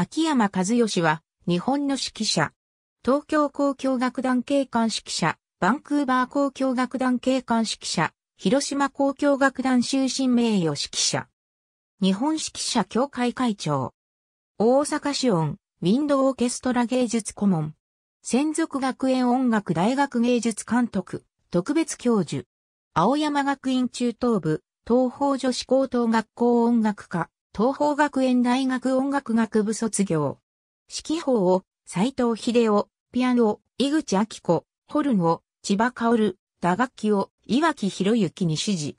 秋山和義は、日本の指揮者。東京交響楽団警官指揮者、バンクーバー交響楽団警官指揮者、広島交響楽団終身名誉指揮者。日本指揮者協会会長。大阪市音、ウィンドオーケストラ芸術顧問。専属学園音楽大学芸術監督、特別教授。青山学院中等部、東方女子高等学校音楽科、東方学園大学音楽学部卒業。指揮法を、斎藤秀夫、ピアノ、井口明子、ホルンを、千葉薫、打楽器を、岩木博之に指示。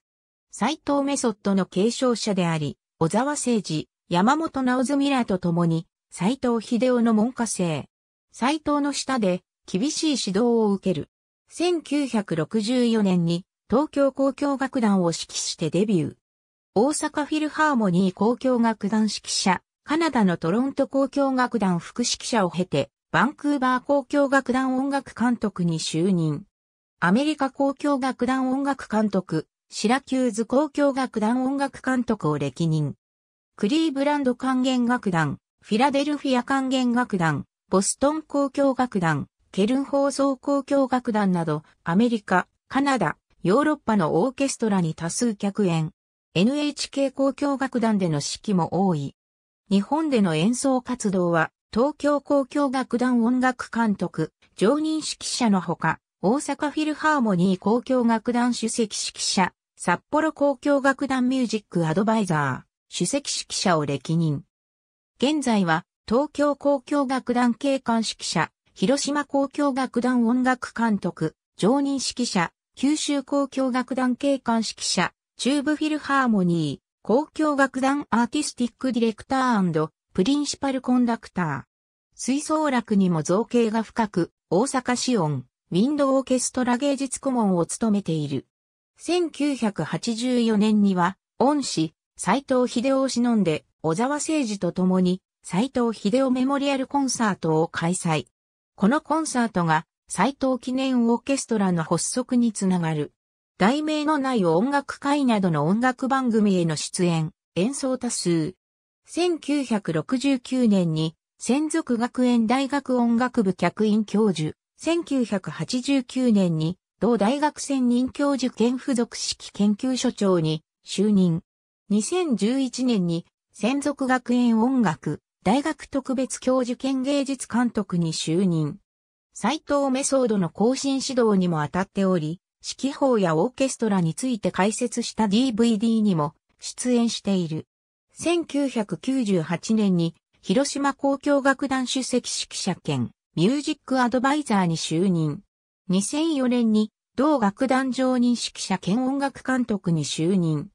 斎藤メソッドの継承者であり、小沢誠治、山本直澄らと共に、斎藤秀夫の門下生。斎藤の下で、厳しい指導を受ける。1964年に、東京交響楽団を指揮してデビュー。大阪フィルハーモニー交響楽団指揮者、カナダのトロント交響楽団副指揮者を経て、バンクーバー交響楽団音楽監督に就任。アメリカ交響楽団音楽監督、シラキューズ交響楽団音楽監督を歴任。クリーブランド管弦楽団、フィラデルフィア管弦楽団、ボストン交響楽団、ケルン放送交響楽団など、アメリカ、カナダ、ヨーロッパのオーケストラに多数客演。NHK 交響楽団での指揮も多い。日本での演奏活動は、東京交響楽団音楽監督、常任指揮者のほか、大阪フィルハーモニー交響楽団主席指揮者、札幌交響楽団ミュージックアドバイザー、主席指揮者を歴任。現在は、東京交響楽団警官指揮者、広島交響楽団音楽監督、常任指揮者、九州交響楽団警官指揮者、チューブフィルハーモニー、公共楽団アーティスティックディレクタープリンシパルコンダクター。吹奏楽にも造形が深く、大阪市音、ウィンドオーケストラ芸術顧問を務めている。1984年には、恩師、斎藤秀夫を忍んで、小沢誠二と共に、斎藤秀夫メモリアルコンサートを開催。このコンサートが、斎藤記念オーケストラの発足につながる。題名のない音楽会などの音楽番組への出演、演奏多数。1969年に、専属学園大学音楽部客員教授。1989年に、同大学専任教授兼付属式研究所長に就任。2011年に、専属学園音楽、大学特別教授兼芸術監督に就任。斎藤メソードの更新指導にも当たっており、指揮法やオーケストラについて解説した DVD にも出演している。1998年に広島交響楽団主席指揮者兼ミュージックアドバイザーに就任。2004年に同楽団常任指揮者兼音楽監督に就任。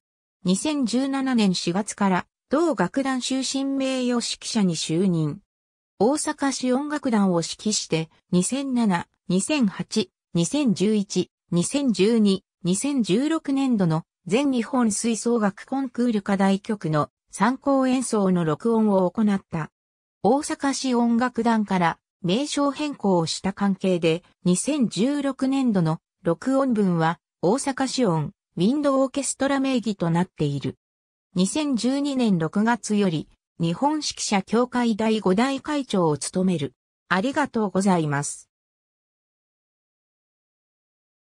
2017年4月から同楽団終身名誉指揮者に就任。大阪市音楽団を指揮して2007、2008、2011、2012-2016年度の全日本吹奏楽コンクール課題曲の参考演奏の録音を行った。大阪市音楽団から名称変更をした関係で2016年度の録音分は大阪市音ウィンドオーケストラ名義となっている。2012年6月より日本指揮者協会第5代会長を務める。ありがとうございます。